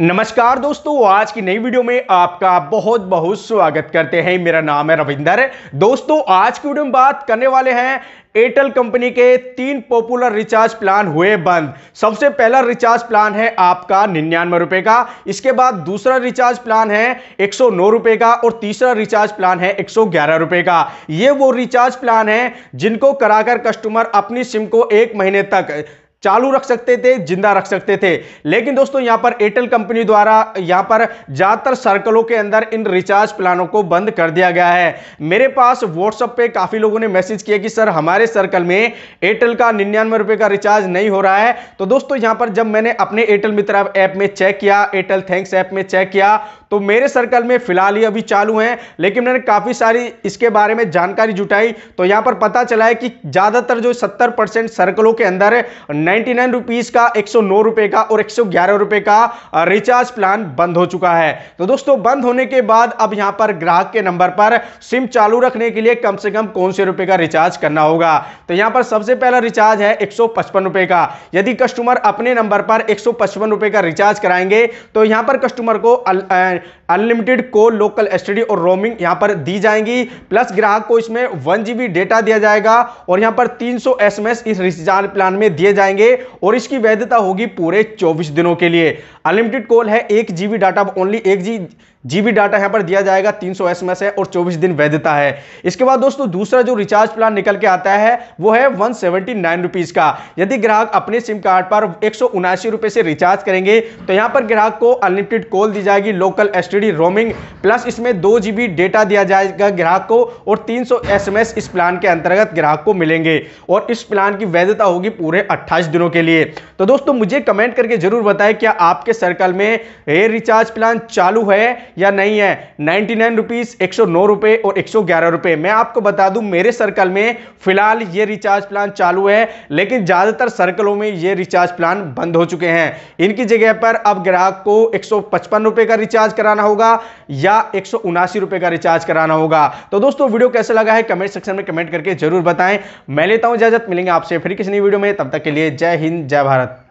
नमस्कार दोस्तों आज की नई वीडियो में आपका बहुत बहुत स्वागत करते हैं मेरा नाम है रविंदर दोस्तों आज की वीडियो में बात करने वाले हैं एयरटेल कंपनी के तीन पॉपुलर रिचार्ज प्लान हुए बंद सबसे पहला रिचार्ज प्लान है आपका निन्यानवे रुपए का इसके बाद दूसरा रिचार्ज प्लान है एक रुपए का और तीसरा रिचार्ज प्लान है एक रुपए का ये वो रिचार्ज प्लान है जिनको कराकर कस्टमर अपनी सिम को एक महीने तक चालू रख सकते थे जिंदा रख सकते थे लेकिन दोस्तों यहां पर एयरटेल कंपनी द्वारा यहां पर ज्यादातर सर्कलों के अंदर इन रिचार्ज प्लानों को बंद कर दिया गया है मेरे पास व्हाट्सएप पे काफी लोगों ने मैसेज किया कि सर हमारे सर्कल में एयरटेल का निन्यानवे रुपए का रिचार्ज नहीं हो रहा है तो दोस्तों यहां पर जब मैंने अपने एयरटेल मित्र ऐप में चेक किया एयरटेल थैंक्स ऐप में चेक किया तो मेरे सर्कल में फिलहाल ही अभी चालू है लेकिन मैंने काफ़ी सारी इसके बारे में जानकारी जुटाई तो यहां पर पता चला है कि ज़्यादातर जो सत्तर परसेंट सर्कलों के अंदर नाइन्टी नाइन रुपीज का एक सौ नौ रुपए का और एक सौ ग्यारह रुपए का रिचार्ज प्लान बंद हो चुका है तो दोस्तों बंद होने के बाद अब यहां पर ग्राहक के नंबर पर सिम चालू रखने के लिए कम से कम कौन से रुपए का रिचार्ज करना होगा तो यहां पर सबसे पहला रिचार्ज है एक रुपए का यदि कस्टमर अपने नंबर पर एक रुपए का रिचार्ज कराएंगे तो यहां पर कस्टमर को अनलिमिटेड को लोकल स्टडी और रोमिंग यहां पर दी जाएंगी प्लस ग्राहक को इसमें वन जीबी डेटा दिया जाएगा और यहां पर 300 एस इस रिचार्ज प्लान में दिए जाएंगे और इसकी वैधता होगी पूरे 24 दिनों के लिए अनलिमिटेड कॉल है एक जीबी डाटा ओनली एक जी जीबी डाटा यहाँ पर दिया जाएगा 300 एसएमएस है और 24 दिन वैधता है इसके बाद दोस्तों दूसरा जो रिचार्ज प्लान निकल के आता है वो है वन सेवेंटी का यदि ग्राहक अपने सिम कार्ड पर एक सौ से रिचार्ज करेंगे तो यहाँ पर ग्राहक को अनलिमिटेड कॉल दी जाएगी लोकल एस रोमिंग प्लस इसमें दो डेटा दिया जाएगा ग्राहक को और तीन एस इस प्लान के अंतर्गत ग्राहक को मिलेंगे और इस प्लान की वैधता होगी पूरे अट्ठाईस दिनों के लिए तो दोस्तों मुझे कमेंट करके जरूर बताएं क्या आपके सर्कल में ये रिचार्ज प्लान चालू है या नहीं है नाइन्टी नाइन रुपीज़ एक सौ नौ रुपए और एक सौ ग्यारह रुपये मैं आपको बता दूं मेरे सर्कल में फिलहाल ये रिचार्ज प्लान चालू है लेकिन ज़्यादातर सर्कलों में ये रिचार्ज प्लान बंद हो चुके हैं इनकी जगह पर अब ग्राहक को एक सौ पचपन रुपए का रिचार्ज कराना होगा या एक सौ उनासी रुपए का रिचार्ज कराना होगा तो दोस्तों वीडियो कैसा लगा है कमेंट सेक्शन में कमेंट करके जरूर बताएं मैं लेता हूं इजाजत मिलेंगे आपसे फिर किसी नई वीडियो में तब तक के लिए जय हिंद जय भारत